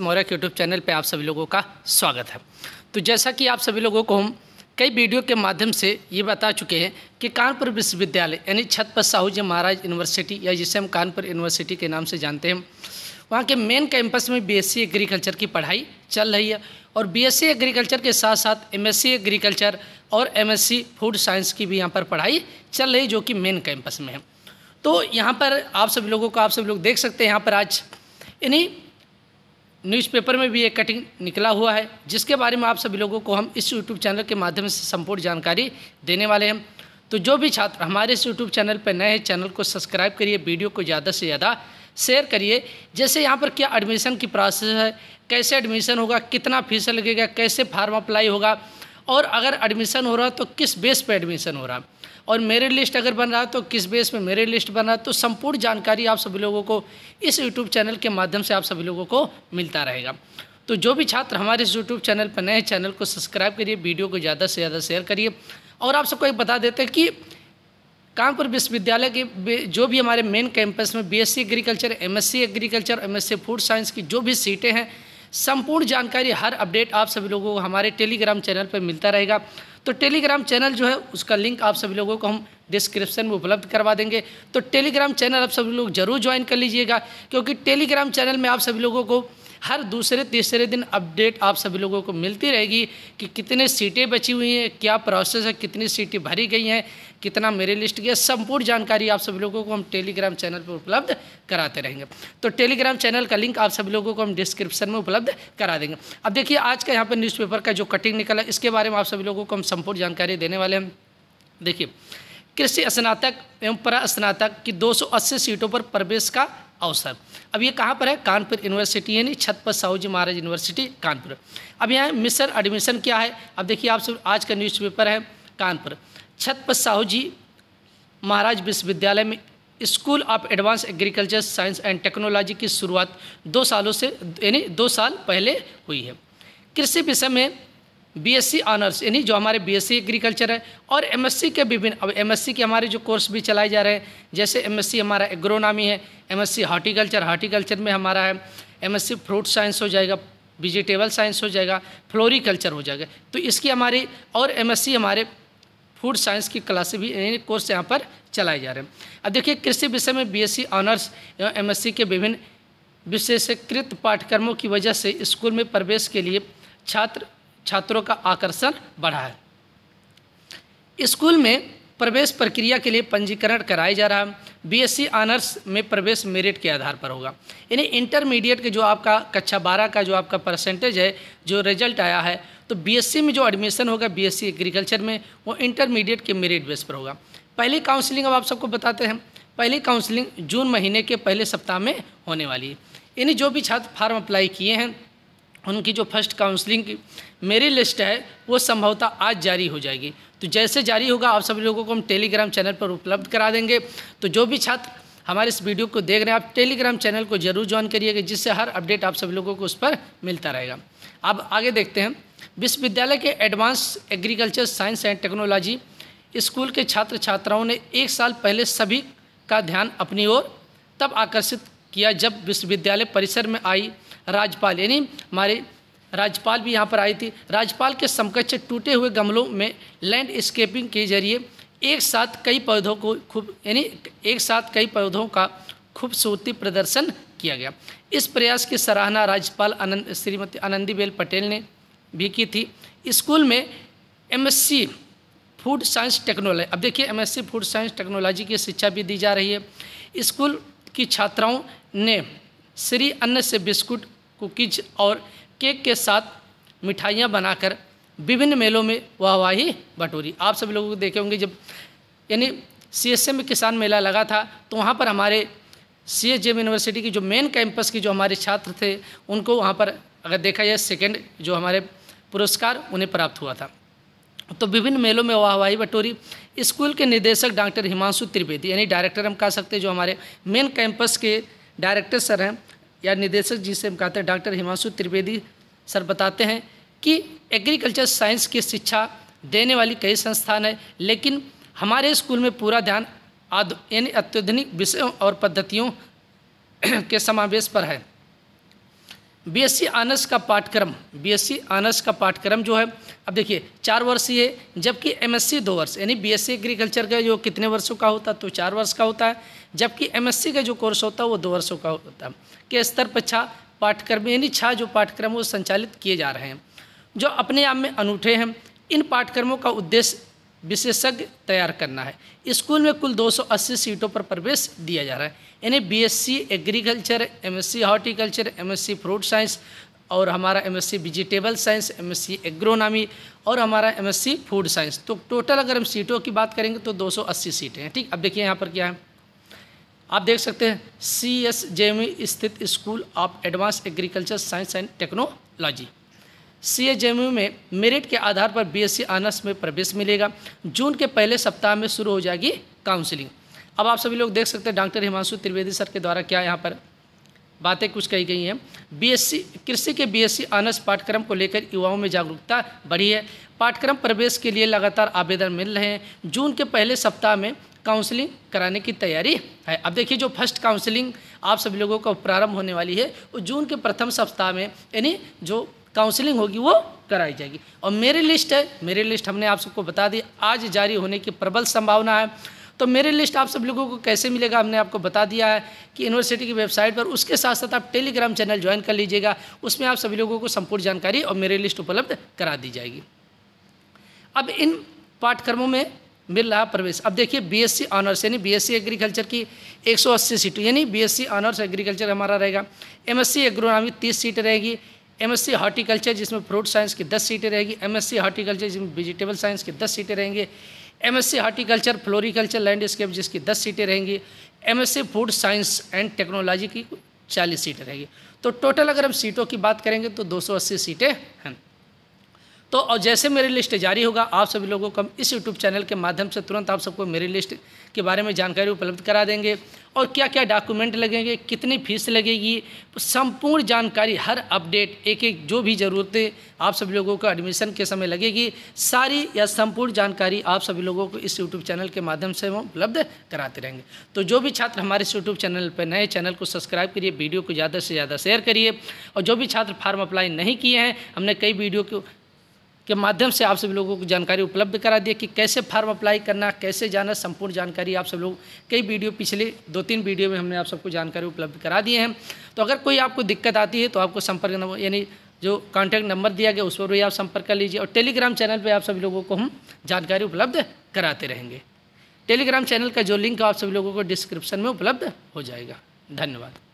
मोरक YouTube channel पे आप सभी लोगों का स्वागत है तो जैसा कि आप सभी लोगों को हम कई वीडियो के माध्यम से ये बता चुके हैं कि कानपुर विश्वविद्यालय यानी छतपत साहू जी महाराज यूनिवर्सिटी या जिसे हम कानपुर यूनिवर्सिटी के नाम से जानते हैं वहाँ के मेन कैंपस में बीएससी एग्रीकल्चर की पढ़ाई चल रही है और बीएससी एग्रीकल्चर के साथ साथ एमएससी एग्रीकल्चर और एमएससी फूड साइंस की भी यहाँ पर पढ़ाई चल रही जो कि मेन कैंपस में है तो यहाँ पर आप सभी लोगों को आप सभी लोग देख सकते हैं यहाँ पर आज इन्हीं न्यूज़पेपर में भी एक कटिंग निकला हुआ है जिसके बारे में आप सभी लोगों को हम इस यूट्यूब चैनल के माध्यम से संपूर्ण जानकारी देने वाले हैं तो जो भी छात्र हमारे इस यूट्यूब चैनल पर नए हैं चैनल को सब्सक्राइब करिए वीडियो को ज़्यादा से ज़्यादा शेयर करिए जैसे यहाँ पर क्या एडमिशन की प्रोसेस है कैसे एडमिशन होगा कितना फीस लगेगा कैसे फार्म अप्लाई होगा और अगर एडमिशन हो रहा तो किस बेस पे एडमिशन हो रहा और मेरे लिस्ट अगर बन रहा तो किस बेस पे मेरे लिस्ट बन रहा तो संपूर्ण जानकारी आप सभी लोगों को इस यूट्यूब चैनल के माध्यम से आप सभी लोगों को मिलता रहेगा तो जो भी छात्र हमारे इस यूट्यूब चैनल पर नए चैनल को सब्सक्राइब करिए वीडियो को ज़्यादा से ज़्यादा शेयर करिए और आप सबको एक बता देते हैं कि कानपुर विश्वविद्यालय के जो भी हमारे मेन कैंपस में BSc agriculture MSc agriculture MSc food science की जो भी सीटें हैं संपूर्ण जानकारी हर अपडेट आप सभी लोगों को हमारे टेलीग्राम चैनल पर मिलता रहेगा तो टेलीग्राम चैनल जो है उसका लिंक आप सभी लोगों को हम डिस्क्रिप्शन में उपलब्ध करवा देंगे तो टेलीग्राम चैनल आप सभी लोग जरूर ज्वाइन कर लीजिएगा क्योंकि टेलीग्राम चैनल में आप सभी लोगों को हर दूसरे तीसरे दिन अपडेट आप सभी लोगों को मिलती रहेगी कि कितने सीटें बची हुई हैं क्या प्रोसेस है कितनी सीटें भरी गई हैं कितना मेरे लिस्ट गया संपूर्ण जानकारी आप सभी लोगों को हम टेलीग्राम चैनल पर उपलब्ध कराते रहेंगे तो टेलीग्राम चैनल का लिंक आप सभी लोगों को हम डिस्क्रिप्शन में उपलब्ध करा देंगे अब देखिए आज का यहाँ पर न्यूज़पेपर का जो कटिंग निकला इसके बारे में आप सभी लोगों को हम संपूर्ण जानकारी देने वाले हैं देखिए कृषि स्नातक एवं परा स्नातक की 280 सीटों पर प्रवेश का अवसर अब ये कहाँ पर है कानपुर यूनिवर्सिटी यानी छतपत साहू जी महाराज यूनिवर्सिटी कानपुर अब यहाँ मिशन एडमिशन क्या है अब देखिए आप सब आज का न्यूज़पेपर है कानपुर छतपत साहू जी महाराज विश्वविद्यालय में school of advance agriculture science and technology की शुरुआत दो सालों से यानी दो साल पहले हुई है कृषि विषय में बीएससी ऑनर्स यानी जो हमारे बीएससी एग्रीकल्चर है और एमएससी के विभिन्न अब एमएससी के हमारे जो कोर्स भी चलाए जा रहे हैं जैसे एमएससी हमारा एग्रोनॉमी है एमएससी हॉर्टिकल्चर हॉर्टिकल्चर में हमारा है एमएससी फ्रूट साइंस हो जाएगा वेजिटेबल साइंस हो जाएगा फ्लोरिकल्चर हो जाएगा तो इसकी हमारी और सी हमारे फूड साइंस की क्लासे भी यानी कोर्स यहाँ पर चलाए जा रहे हैं अब देखिए कृषि विषय में सी ऑनर्स एवं सी के विभिन्न विशेषकृत पाठ्यक्रमों की वजह से स्कूल में प्रवेश के लिए छात्र छात्रों का आकर्षण बढ़ा है स्कूल में प्रवेश प्रक्रिया के लिए पंजीकरण कराया जा रहा है बीएससी ऑनर्स में प्रवेश मेरिट के आधार पर होगा यानी इंटरमीडिएट के जो आपका कक्षा बारह का जो आपका परसेंटेज है जो रिजल्ट आया है तो बीएससी में जो एडमिशन होगा बीएससी एग्रीकल्चर में वो इंटरमीडिएट के मेरिट बेस पर होगा पहली काउंसलिंग अब आप सबको बताते हैं पहली काउंसलिंग जून महीने के पहले सप्ताह में होने वाली है यानी जो भी छात्र फार्म अप्लाई किए हैं उनकी जो फर्स्ट काउंसलिंग की मेरी लिस्ट है वो संभवतः आज जारी हो जाएगी तो जैसे जारी होगा आप सभी लोगों को हम टेलीग्राम चैनल पर उपलब्ध करा देंगे तो जो भी छात्र हमारे इस वीडियो को देख रहे हैं आप टेलीग्राम चैनल को जरूर ज्वाइन करिएगा जिससे हर अपडेट आप सभी लोगों को उस पर मिलता रहेगा अब आगे देखते हैं विश्वविद्यालय के advance agriculture science and technology school के छात्र छात्राओं ने एक साल पहले सभी का ध्यान अपनी ओर तब आकर्षित किया जब विश्वविद्यालय परिसर में आई राज्यपाल यानी हमारे राज्यपाल भी यहाँ पर आई थी राज्यपाल के समकक्ष टूटे हुए गमलों में लैंडस्केपिंग के जरिए एक साथ कई पौधों को खूब यानी एक साथ कई पौधों का खूबसूरती प्रदर्शन किया गया इस प्रयास की सराहना राज्यपाल आनंद श्रीमती आनंदीबेन पटेल ने भी की थी स्कूल में एमएससी फूड साइंस टेक्नोलॉजी अब देखिए एमएससी फूड साइंस टेक्नोलॉजी की शिक्षा भी दी जा रही है स्कूल की छात्राओं ने श्री अन्न से बिस्कुट कुकीज और केक के साथ मिठाइयाँ बनाकर विभिन्न मेलों में वाहवाही बटोरी आप सब लोगों को देखे होंगे जब यानी सी एस में किसान मेला लगा था तो वहाँ पर हमारे सी एच यूनिवर्सिटी की जो मेन कैंपस की जो हमारे छात्र थे उनको वहाँ पर अगर देखा जाए सेकेंड जो हमारे पुरस्कार उन्हें प्राप्त हुआ था तो विभिन्न मेलों में वाहवाही बटोरी स्कूल के निदेशक डॉक्टर हिमांशु त्रिवेदी यानी डायरेक्टर हम कह सकते हैं जो हमारे मेन कैंपस के डायरेक्टर सर हैं या निदेशक जी से हम कहते हैं डॉक्टर हिमांशु त्रिवेदी सर बताते हैं कि एग्रीकल्चर साइंस की शिक्षा देने वाली कई संस्थान है लेकिन हमारे स्कूल में पूरा ध्यान यानी अत्याधुनिक विषयों और पद्धतियों के समावेश पर है बीएससी आनर्स का पाठ्यक्रम बीएससी आनर्स का पाठ्यक्रम जो है अब देखिए चार वर्ष ये जबकि एमएससी दो वर्ष यानी बीएससी एग्रीकल्चर का जो कितने वर्षों का होता है तो चार वर्ष का होता है जबकि एमएससी का जो कोर्स होता है वो दो वर्षों का होता है के स्तर पर छा पाठ्यक्रम यानी छा जो पाठ्यक्रम वो संचालित किए जा रहे हैं जो अपने आप में अनूठे हैं इन पाठ्यक्रमों का उद्देश्य विशेषज्ञ तैयार करना है स्कूल में कुल दो सीटों पर प्रवेश दिया जा रहा है यानी BSc agriculture MSc horticulture MSc fruit science और हमारा MSc vegetable science MSc agronomy और हमारा एमएससी फूड साइंस तो टोटल अगर हम सीटों की बात करेंगे तो 280 सीटें हैं ठीक अब देखिए यहाँ पर क्या है आप देख सकते हैं सी एस जेएमयू स्थित school of advance agriculture science and technology C S U में मेरिट के आधार पर सी ऑनर्स में प्रवेश मिलेगा जून के पहले सप्ताह में शुरू हो जाएगी काउंसिलिंग अब आप सभी लोग देख सकते हैं डॉक्टर हिमांशु त्रिवेदी सर के द्वारा क्या यहाँ पर बातें कुछ कही गई हैं बीएससी कृषि के बीएससी ऑनर्स पाठ्यक्रम को लेकर युवाओं में जागरूकता बढ़ी है पाठ्यक्रम प्रवेश के लिए लगातार आवेदन मिल रहे हैं जून के पहले सप्ताह में काउंसलिंग कराने की तैयारी है अब देखिए जो फर्स्ट काउंसलिंग आप सभी लोगों का प्रारंभ होने वाली है वो जून के प्रथम सप्ताह में यानी जो काउंसलिंग होगी वो कराई जाएगी और मेरी लिस्ट है मेरी लिस्ट हमने आप सबको बता दी आज जारी होने की प्रबल संभावना है तो मेरे लिस्ट आप सब लोगों को कैसे मिलेगा हमने आपको बता दिया है कि यूनिवर्सिटी की वेबसाइट पर उसके साथ साथ आप टेलीग्राम चैनल ज्वाइन कर लीजिएगा उसमें आप सभी लोगों को संपूर्ण जानकारी और मेरे लिस्ट उपलब्ध करा दी जाएगी अब इन पाठ्यक्रमों में मिल रहा प्रवेश अब देखिए बीएससी ऑनर्स यानी बीएससी एग्रीकल्चर की 180 सीटें यानी बीएससी ऑनर्स एग्रीकल्चर हमारा रहेगा एमएससी एग्रोनॉमी 30 सीटें रहेगी एमएससी हॉर्टिकल्चर जिसमें फ्रूट साइंस की 10 सीटें रहेगी एमएससी हॉर्टिकल्चर जिसमें वेजिटेबल साइंस की 10 सीटें रहेंगी एमएससी हार्टिकल्चर फ्लोरिकल्चर लैंडस्केप जिसकी दस सीटें रहेंगी MSc food science and technology की चालीस सीटें रहेंगी तो टोटल अगर हम सीटों की बात करेंगे तो 280 सीटें हैं तो और जैसे मेरी लिस्ट जारी होगा आप सभी लोगों को हम इस यूट्यूब चैनल के माध्यम से तुरंत आप सबको मेरी लिस्ट के बारे में जानकारी उपलब्ध करा देंगे और क्या क्या डॉक्यूमेंट लगेंगे कितनी फीस लगेगी संपूर्ण जानकारी हर अपडेट एक एक जो भी ज़रूरतें आप सभी लोगों को एडमिशन के समय लगेगी सारी या संपूर्ण जानकारी आप सभी लोगों को इस यूट्यूब चैनल के माध्यम से हम उपलब्ध कराते रहेंगे तो जो भी छात्र हमारे इस यूट्यूब चैनल पर नए चैनल को सब्सक्राइब करिए वीडियो को ज़्यादा से ज़्यादा शेयर करिए और जो भी छात्र फार्म अप्लाई नहीं किए हैं हमने कई वीडियो को के माध्यम से आप सभी लोगों को जानकारी उपलब्ध करा दी कि कैसे फार्म अप्लाई करना कैसे जाना संपूर्ण जानकारी आप सब लोग कई वीडियो पिछले दो तीन वीडियो में हमने आप सबको जानकारी उपलब्ध करा दिए हैं तो अगर कोई आपको दिक्कत आती है तो आपको संपर्क नंबर यानी जो कांटेक्ट नंबर दिया गया उस पर भी आप संपर्क कर लीजिए और टेलीग्राम चैनल पर आप सभी लोगों को हम जानकारी उपलब्ध कराते रहेंगे टेलीग्राम चैनल का जो लिंक आप सभी लोगों को डिस्क्रिप्शन में उपलब्ध हो जाएगा धन्यवाद